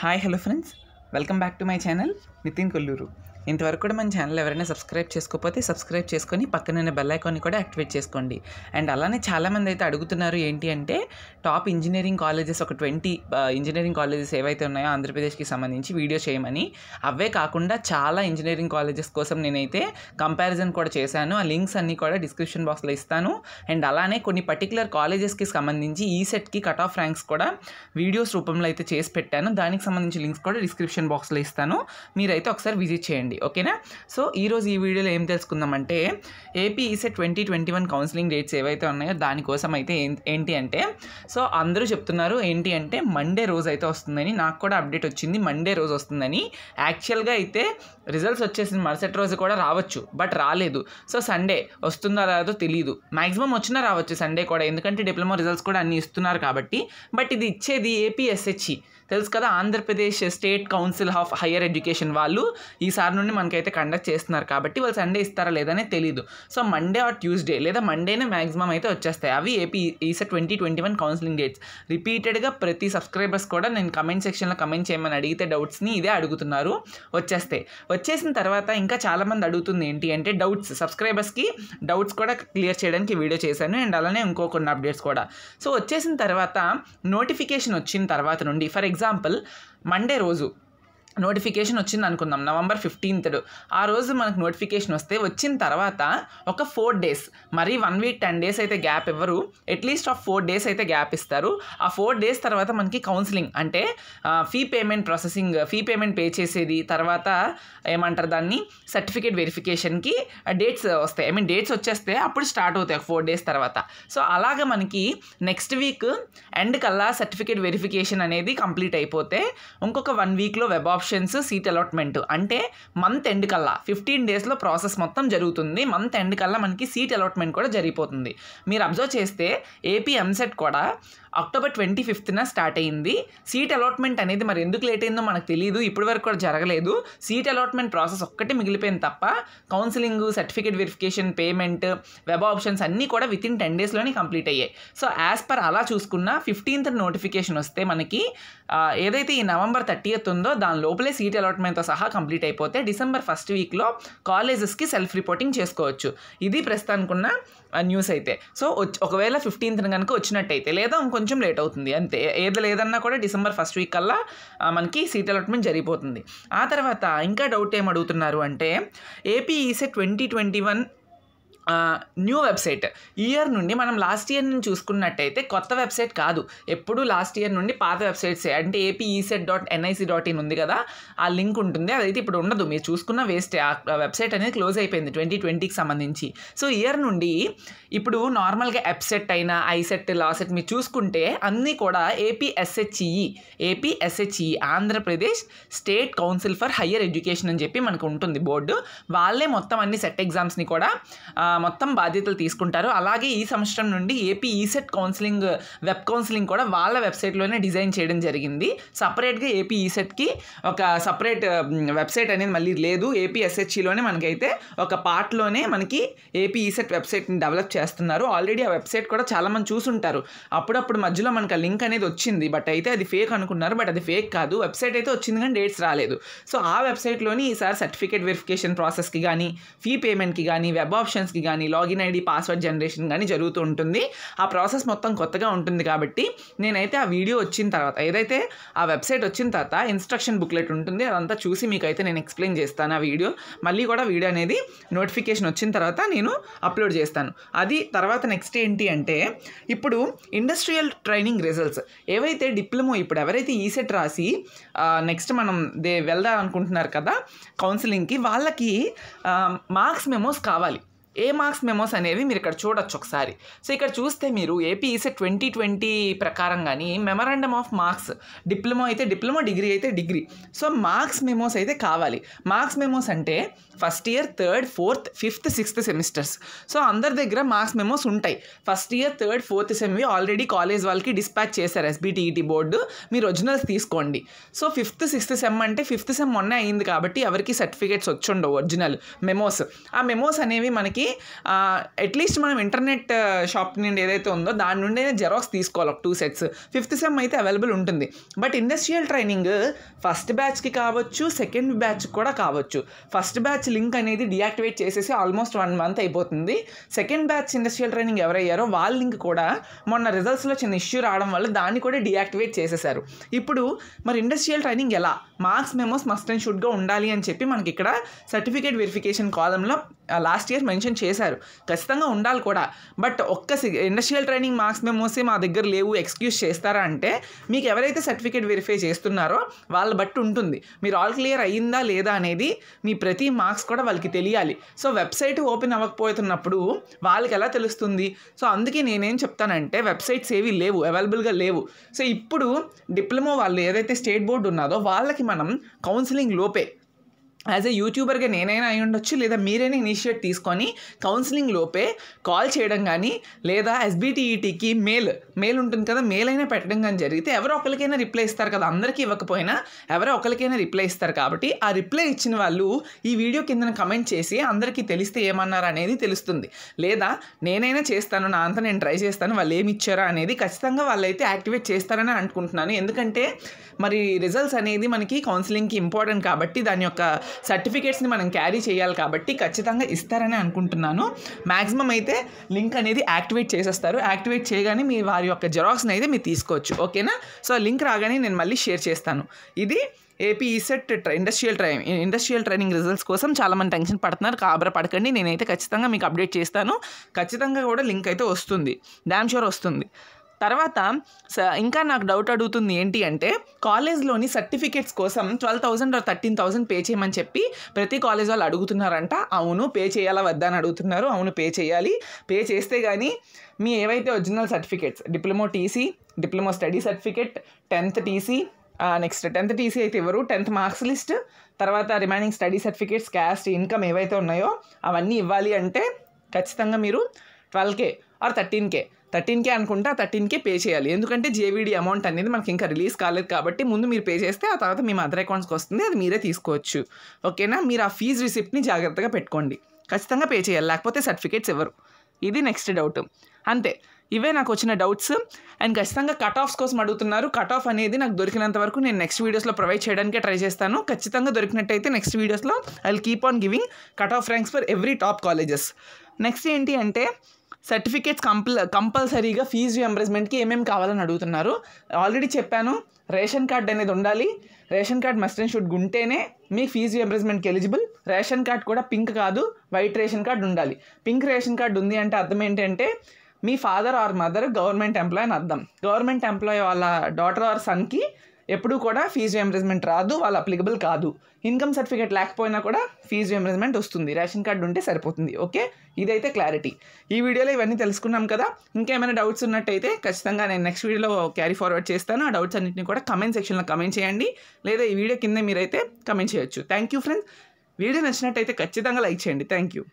hi hello friends welcome back to my channel Nithin Kolluru ఇంతవరకు కూడా మన ఛానల్ ఎవరైనా సబ్స్క్రైబ్ చేసుకోకపోతే సబ్స్క్రైబ్ చేసుకొని పక్కనున్న బెల్ ఐకాన్ని కూడా యాక్టివేట్ చేసుకోండి అండ్ అలానే చాలామంది అయితే అడుగుతున్నారు ఏంటి అంటే టాప్ ఇంజనీరింగ్ కాలేజెస్ ఒక ట్వంటీ ఇంజనీరింగ్ కాలేజెస్ ఏవైతే ఉన్నాయో ఆంధ్రప్రదేశ్కి సంబంధించి వీడియో చేయమని అవే కాకుండా చాలా ఇంజనీరింగ్ కాలేజెస్ కోసం నేనైతే కంపారిజన్ కూడా చేశాను ఆ లింక్స్ అన్నీ కూడా డిస్క్రిప్షన్ బాక్స్లో ఇస్తాను అండ్ అలానే కొన్ని పర్టికులర్ కాలేజెస్కి సంబంధించి ఈ సెట్కి కట్ ఆఫ్ ర్యాంక్స్ కూడా వీడియోస్ రూపంలో అయితే చేసి పెట్టాను దానికి సంబంధించి లింక్స్ కూడా డిస్క్రిప్షన్ బాక్స్లో ఇస్తాను మీరైతే ఒకసారి విజిట్ చేయండి ఓకేనా సో ఈరోజు ఈ వీడియోలో ఏం తెలుసుకుందామంటే AP ECET twenty twenty one counselling dates ఏవైతే ఉన్నాయో దానికోసం అయితే ఏంటి అంటే సో అందరూ చెప్తున్నారు ఏంటి అంటే మండే రోజు అయితే వస్తుందని నాకు కూడా అప్డేట్ వచ్చింది మండే రోజు వస్తుందని యాక్చువల్గా అయితే రిజల్ట్స్ వచ్చేసిన మరుసటి రోజు కూడా రావచ్చు బట్ రాలేదు సో సండే వస్తుందా రాదో తెలియదు మ్యాక్సిమం వచ్చినా రావచ్చు సండే కూడా ఎందుకంటే డిప్లొమా రిజల్ట్స్ కూడా అన్నీ ఇస్తున్నారు కాబట్టి బట్ ఇది ఇచ్చేది ఏపీఎస్హెచ్ఈ తెలుసు కదా Andhra Pradesh state council of higher education వాళ్ళు ఈసారి నుండి మనకైతే కండక్ట్ చేస్తున్నారు కాబట్టి వాళ్ళు సండే ఇస్తారా లేదనే తెలియదు సో మండే ఆర్ ట్యూస్డే లేదా మండేనే మ్యాక్సిమం అయితే వచ్చేస్తాయి అవి ఏపీ ఈసారి twenty twenty one counselling dates రిపీటెడ్గా ప్రతి సబ్స్క్రైబర్స్ కూడా నేను కమెంట్ సెక్షన్లో కమెంట్ చేయమని అడిగితే డౌట్స్ని ఇదే అడుగుతున్నారు వచ్చేస్తాయి వచ్చేసిన తర్వాత ఇంకా చాలామంది అడుగుతుంది ఏంటి అంటే డౌట్స్ సబ్స్క్రైబర్స్కి డౌట్స్ కూడా క్లియర్ చేయడానికి వీడియో చేశాను అండ్ అలానే ఇంకో కొన్ని అప్డేట్స్ కూడా సో వచ్చేసిన తర్వాత నోటిఫికేషన్ వచ్చిన తర్వాత నుండి ఫర్ ఎగ్జాంపుల్ ఎగ్జాంపుల్ మండే రోజు నోటిఫికేషన్ వచ్చింది అనుకుందాం నవంబర్ ఫిఫ్టీన్త్ ఆ రోజు మనకు నోటిఫికేషన్ వస్తే వచ్చిన తర్వాత ఒక ఫోర్ డేస్ మరి వన్ వీక్ టెన్ డేస్ అయితే గ్యాప్ ఇవ్వరు అట్లీస్ట్ ఆ ఫోర్ డేస్ అయితే గ్యాప్ ఇస్తారు ఆ ఫోర్ డేస్ తర్వాత మనకి కౌన్సిలింగ్ అంటే fee payment processing fee payment pay చేసేది తర్వాత ఏమంటారు దాన్ని సర్టిఫికేట్ వెరిఫికేషన్కి డేట్స్ వస్తాయి ఐ మీన్ డేట్స్ వచ్చేస్తే అప్పుడు స్టార్ట్ అవుతాయి ఫోర్ డేస్ తర్వాత సో అలాగ మనకి నెక్స్ట్ వీక్ ఎండ్ కల్లా సర్టిఫికేట్ వెరిఫికేషన్ అనేది కంప్లీట్ అయిపోతే ఇంకొక వన్ వీక్లో web option options seat allotment అంటే మంత్ ఎండ్ కల్లా ఫిఫ్టీన్ డేస్లో ప్రాసెస్ మొత్తం జరుగుతుంది మంత్ ఎండ్ కల్లా మనకి సీట్ అలాట్మెంట్ కూడా జరిగిపోతుంది మీరు అబ్జర్వ్ చేస్తే ఏపీ ఎంసెట్ కూడా అక్టోబర్ ట్వంటీ ఫిఫ్త్న స్టార్ట్ అయింది సీట్ అలాట్మెంట్ అనేది మరి ఎందుకు లేట్ అయిందో మనకు తెలియదు ఇప్పటి వరకు కూడా జరగలేదు సీట్ అలాట్మెంట్ ప్రాసెస్ ఒక్కటి మిగిలిపోయింది తప్ప counselling certificate verification payment web options అన్నీ కూడా విత్ ఇన్ టెన్ డేస్లోనే కంప్లీట్ అయ్యాయి సో యాజ్ పర్ అలా చూసుకున్న ఫిఫ్టీన్త్ నోటిఫికేషన్ వస్తే మనకి ఏదైతే ఈ నవంబర్ థర్టీయత్ ఉందో దాని లోపలే సీట్ అలాట్మెంట్తో సహా కంప్లీట్ అయిపోతే డిసెంబర్ ఫస్ట్ వీక్లో కాలేజెస్కి సెల్ఫ్ రిపోర్టింగ్ చేసుకోవచ్చు ఇది ప్రస్తుతానికి ఉన్న న్యూస్ అయితే సో ఒకవేళ ఫిఫ్టీన్త్ కనుక వచ్చినట్టయితే లేదా ఇంకొంచెం కొంచెం లేట్ అవుతుంది అంతే ఏది లేదన్నా కూడా డిసెంబర్ ఫస్ట్ వీక్ కల్లా మనకి సీట్ అలాట్మెంట్ జరిగిపోతుంది ఆ తర్వాత ఇంకా డౌట్ ఏం అడుగుతున్నారు అంటే AP ECET twenty twenty one new website year నుండి మనం లాస్ట్ ఇయర్ నుండి చూసుకున్నట్టయితే కొత్త వెబ్సైట్ కాదు ఎప్పుడు లాస్ట్ ఇయర్ నుండి పాత వెబ్సైట్స్ అంటే AP ECET dot NIC dot in ఉంది కదా ఆ లింక్ ఉంటుంది అదైతే ఇప్పుడు ఉండదు మీరు చూసుకున్న వేస్టే ఆ వెబ్సైట్ అనేది క్లోజ్ అయిపోయింది ట్వంటీ ట్వంటీకి సంబంధించి సో ఇయర్ నుండి ఇప్పుడు నార్మల్గా ఎప్సెట్ అయినా ఐసెట్ లాసెట్ మీరు చూసుకుంటే అన్నీ కూడా APSHE APSHE e e, e Andhra Pradesh state council for higher education అని చెప్పి మనకు ఉంటుంది బోర్డు వాళ్ళే మొత్తం అన్ని సెట్ ఎగ్జామ్స్ని కూడా మొత్తం బాధ్యతలు తీసుకుంటారు అలాగే ఈ సంవత్సరం నుండి AP ECET counselling web counselling కూడా వాళ్ళ వెబ్సైట్లోనే డిజైన్ చేయడం జరిగింది సపరేట్గా ఏపీ ఈసెట్కి e ఒక సపరేట్ వెబ్సైట్ అనేది మళ్ళీ లేదు ఏపీ ఎస్హెచ్ఈలోనే e మనకైతే ఒక పార్ట్లోనే మనకి ఏపీ ఈసెట్ e వెబ్సైట్ని డెవలప్ చేస్తున్నారు ఆల్రెడీ ఆ వెబ్సైట్ కూడా చాలామంది చూసుంటారు అప్పుడప్పుడు మధ్యలో మనకు ఆ లింక్ అనేది వచ్చింది బట్ అయితే అది ఫేక్ అనుకున్నారు బట్ అది ఫేక్ కాదు వెబ్సైట్ అయితే వచ్చింది కానీ డేట్స్ రాలేదు సో ఆ వెబ్సైట్లోని ఈసారి సర్టిఫికేట్ వెరిఫికేషన్ ప్రాసెస్కి కానీ ఫీ పేమెంట్కి కానీ వెబ్ ఆప్షన్స్కి కానీ లాగిన్ ఐడి పాస్వర్డ్ జనరేషన్ కానీ జరుగుతూ ఉంటుంది ఆ ప్రాసెస్ మొత్తం కొత్తగా ఉంటుంది కాబట్టి నేనైతే ఆ వీడియో వచ్చిన తర్వాత ఏదైతే ఆ వెబ్సైట్ వచ్చిన తర్వాత ఇన్స్ట్రక్షన్ బుక్లెట్ ఉంటుంది అదంతా చూసి మీకైతే నేను ఎక్స్ప్లెయిన్ చేస్తాను ఆ వీడియో మళ్ళీ కూడా వీడియో అనేది నోటిఫికేషన్ వచ్చిన తర్వాత నేను అప్లోడ్ చేస్తాను అది తర్వాత నెక్స్ట్ ఏంటి అంటే ఇప్పుడు ఇండస్ట్రియల్ ట్రైనింగ్ రిజల్ట్స్ ఏవైతే డిప్లొమో ఇప్పుడు ఎవరైతే ఈసెట్ రాసి నెక్స్ట్ మనం దే వెళ్దాం అనుకుంటున్నారు కదా కౌన్సిలింగ్కి వాళ్ళకి మార్క్స్ మెమోస్ కావాలి ఏ మార్క్స్ మెమోస్ అనేవి మీరు ఇక్కడ చూడొచ్చు ఒకసారి సో ఇక్కడ చూస్తే మీరు ఏపీఈసీ e ట్వంటీ ట్వంటీ ప్రకారం కానీ మెమరాండమ్ ఆఫ్ మార్క్స్ డిప్లొమా అయితే డిప్లొమా డిగ్రీ అయితే డిగ్రీ సో మార్క్స్ మెమోస్ అయితే కావాలి మార్క్స్ మెమోస్ అంటే first year third fourth fifth sixth semesters so అందరి దగ్గర మార్క్స్ మెమోస్ ఉంటాయి ఫస్ట్ ఇయర్ థర్డ్ ఫోర్త్ సెమ్వి ఆల్రెడీ కాలేజ్ వాళ్ళకి డిస్పాచ్ చేశారు ఎస్బీటీఈటీ e బోర్డు మీరు ఒరిజినల్స్ తీసుకోండి సో ఫిఫ్త్ సిక్స్త్ సెమ్ అంటే ఫిఫ్త్ సెమ్ మొన్నే అయింది కాబట్టి ఎవరికి సర్టిఫికేట్స్ వచ్చుండవు ఒరిజినల్ మెమోస్ ఆ మెమోస్ అనేవి మనకి దానికి అట్లీస్ట్ మనం ఇంటర్నెట్ షాప్ నుండి ఏదైతే ఉందో దాని నుండి జెరాక్స్ తీసుకోవాలి ఒక టూ సెట్స్ ఫిఫ్త్ సెమ్ అయితే అవైలబుల్ ఉంటుంది బట్ ఇండస్ట్రియల్ ట్రైనింగ్ ఫస్ట్ బ్యాచ్కి కావచ్చు సెకండ్ బ్యాచ్ కూడా కావచ్చు ఫస్ట్ బ్యాచ్ లింక్ అనేది డియాక్టివేట్ చేసేసి ఆల్మోస్ట్ వన్ మంత్ అయిపోతుంది సెకండ్ బ్యాచ్ ఇండస్ట్రియల్ ట్రైనింగ్ ఎవరయ్యారో వాళ్ళ లింక్ కూడా మొన్న రిజల్ట్స్లో చిన్న ఇష్యూ రావడం వల్ల దాన్ని కూడా డియాక్టివేట్ చేసేసారు ఇప్పుడు మరి ఇండస్ట్రియల్ ట్రైనింగ్ ఎలా మార్క్స్ మెమోస్ మస్ట్ అండ్ షుడ్గా ఉండాలి అని చెప్పి మనకి ఇక్కడ సర్టిఫికేట్ వెరిఫికేషన్ కాలంలో లాస్ట్ ఇయర్ మెన్షన్ మెన్షన్ చేశారు ఖచ్చితంగా ఉండాలి కూడా బట్ ఒక్క ఇండస్ట్రియల్ ట్రైనింగ్ మార్క్స్ మెమోసే మా దగ్గర లేవు ఎక్స్క్యూజ్ చేస్తారా అంటే మీకు ఎవరైతే సర్టిఫికేట్ వెరిఫై చేస్తున్నారో వాళ్ళ బట్టి ఉంటుంది మీరు ఆల్ క్లియర్ అయ్యిందా లేదా అనేది మీ ప్రతి మార్క్స్ కూడా వాళ్ళకి తెలియాలి సో వెబ్సైట్ ఓపెన్ అవ్వకపోతున్నప్పుడు వాళ్ళకి ఎలా తెలుస్తుంది సో అందుకే నేనేం చెప్తానంటే వెబ్సైట్స్ ఏవి లేవు అవైలబుల్గా లేవు సో ఇప్పుడు డిప్లొమా వాళ్ళు ఏదైతే స్టేట్ బోర్డు ఉన్నదో వాళ్ళకి మనం కౌన్సిలింగ్ లోపే యాజ్ ఏ యూట్యూబర్గా నేనైనా అయి ఉండొచ్చు లేదా మీరైనా ఇనిషియేట్ తీసుకొని కౌన్సిలింగ్ లోపే కాల్ చేయడం కానీ లేదా ఎస్బీటీఈటీకి e మెయిల్ మెయిల్ ఉంటుంది కదా మెయిల్ అయినా పెట్టడం కానీ జరిగితే ఎవరో ఒకరికైనా రిప్లై ఇస్తారు కదా అందరికీ ఇవ్వకపోయినా ఎవరో ఒకరికైనా రిప్లై ఇస్తారు కాబట్టి ఆ రిప్లై ఇచ్చిన వాళ్ళు ఈ వీడియో కింద కమెంట్ చేసి అందరికీ తెలిస్తే ఏమన్నారు అనేది తెలుస్తుంది లేదా నేనైనా చేస్తాను నా అంతా నేను ట్రై చేస్తాను వాళ్ళు ఏమి ఇచ్చారా అనేది ఖచ్చితంగా వాళ్ళైతే యాక్టివేట్ చేస్తారని అనుకుంటున్నాను ఎందుకంటే మరి రిజల్ట్స్ అనేది మనకి కౌన్సిలింగ్కి ఇంపార్టెంట్ కాబట్టి దాని యొక్క సర్టిఫికేట్స్ని మనం క్యారీ చేయాలి కాబట్టి ఖచ్చితంగా ఇస్తారని అనుకుంటున్నాను మ్యాక్సిమం అయితే లింక్ అనేది యాక్టివేట్ చేసేస్తారు యాక్టివేట్ చేయగానే మీ వారి యొక్క జెరాక్స్ని అయితే మీరు తీసుకోవచ్చు ఓకేనా సో లింక్ రాగానే నేను మళ్ళీ షేర్ చేస్తాను ఇది AP ECET industrial train industrial training results కోసం చాలామంది టెన్షన్ పడుతున్నారు కాబర పడకండి నేనైతే ఖచ్చితంగా మీకు అప్డేట్ చేస్తాను ఖచ్చితంగా కూడా లింక్ అయితే వస్తుంది డ్యామ్ షూర్ వస్తుంది తర్వాత ఇంకా నాకు డౌట్ అడుగుతుంది ఏంటి అంటే కాలేజ్లోని సర్టిఫికేట్స్ కోసం twelve thousand or thirteen thousand pay చేయమని చెప్పి ప్రతి కాలేజ్ వాళ్ళు అడుగుతున్నారంట అవును పే చేయాలా వద్దా అని అడుగుతున్నారు అవును పే చేయాలి పే చేస్తే కానీ మీ ఏవైతే original certificates diploma TC diploma study certificate tenth TC next tenth TC అయితే ఇవ్వరు టెన్త్ మార్క్స్ లిస్ట్ తర్వాత remaining study certificates caste income ఏవైతే ఉన్నాయో అవన్నీ ఇవ్వాలి అంటే ఖచ్చితంగా మీరు twelve K or thirteen K thirteen K అనుకుంటా థర్టీన్కే పే చేయాలి ఎందుకంటే జేవీడీ అమౌంట్ అనేది మనకి ఇంకా రిలీజ్ కాలేదు కాబట్టి ముందు మీరు పే చేస్తే ఆ తర్వాత మీ అదర్ అకౌంట్స్కి వస్తుంది అది మీరే తీసుకోవచ్చు ఓకేనా మీరు ఆ ఫీజు రిసిప్ట్ని జాగ్రత్తగా పెట్టుకోండి ఖచ్చితంగా పే చేయాలి లేకపోతే సర్టిఫికేట్స్ ఇవ్వరు ఇది నెక్స్ట్ డౌట్ అంతే ఇవే నాకు వచ్చిన డౌట్స్ అండ్ ఖచ్చితంగా కట్ ఆఫ్స్ కోసం అడుగుతున్నారు కట్ ఆఫ్ అనేది నాకు దొరికినంత వరకు నేను నెక్స్ట్ వీడియోస్లో ప్రొవైడ్ చేయడానికే ట్రై చేస్తాను ఖచ్చితంగా దొరికినట్టయితే నెక్స్ట్ వీడియోస్లో I will keep on giving cut off ranks for every top colleges next ఏంటి అంటే సర్టిఫికేట్స్ కంపల్ కంపల్సరీగా ఫీజు రియంబర్స్మెంట్కి ఏమేమి కావాలని అడుగుతున్నారు ఆల్రెడీ చెప్పాను రేషన్ కార్డ్ అనేది ఉండాలి ration card must and should ఉంటేనే మీ ఫీజు రియంబర్స్మెంట్కి ఎలిజిబుల్ రేషన్ కార్డ్ కూడా పింక్ కాదు వైట్ రేషన్ కార్డ్ ఉండాలి పింక్ రేషన్ కార్డ్ ఉంది అంటే అర్థం ఏంటంటే మీ father or mother government employee అని అర్థం గవర్నమెంట్ ఎంప్లాయ్ వాళ్ళ డాటర్ ఆర్ సన్కి ఎప్పుడూ కూడా ఫీజు ఎంబరేజ్మెంట్ రాదు వాళ్ళు అప్లికబుల్ కాదు ఇన్కమ్ సర్టిఫికేట్ లేకపోయినా కూడా ఫీజు ఎంబ్రేజ్మెంట్ వస్తుంది రేషన్ కార్డు ఉంటే సరిపోతుంది ఓకే ఇదైతే క్లారిటీ ఈ వీడియోలో ఇవన్నీ తెలుసుకున్నాం కదా ఇంకేమైనా డౌట్స్ ఉన్నట్టయితే ఖచ్చితంగా నేను నెక్స్ట్ వీడియోలో క్యారీ ఫార్వర్డ్ చేస్తాను ఆ డౌట్స్ అన్నింటినీ కూడా కమెంట్ సెక్షన్లో కమెంట్ చేయండి లేదా ఈ వీడియో కింద మీరైతే కమెంట్ చేయొచ్చు థ్యాంక్ యూ ఫ్రెండ్స్ వీడియో నచ్చినట్టయితే ఖచ్చితంగా లైక్ చేయండి థ్యాంక్ యూ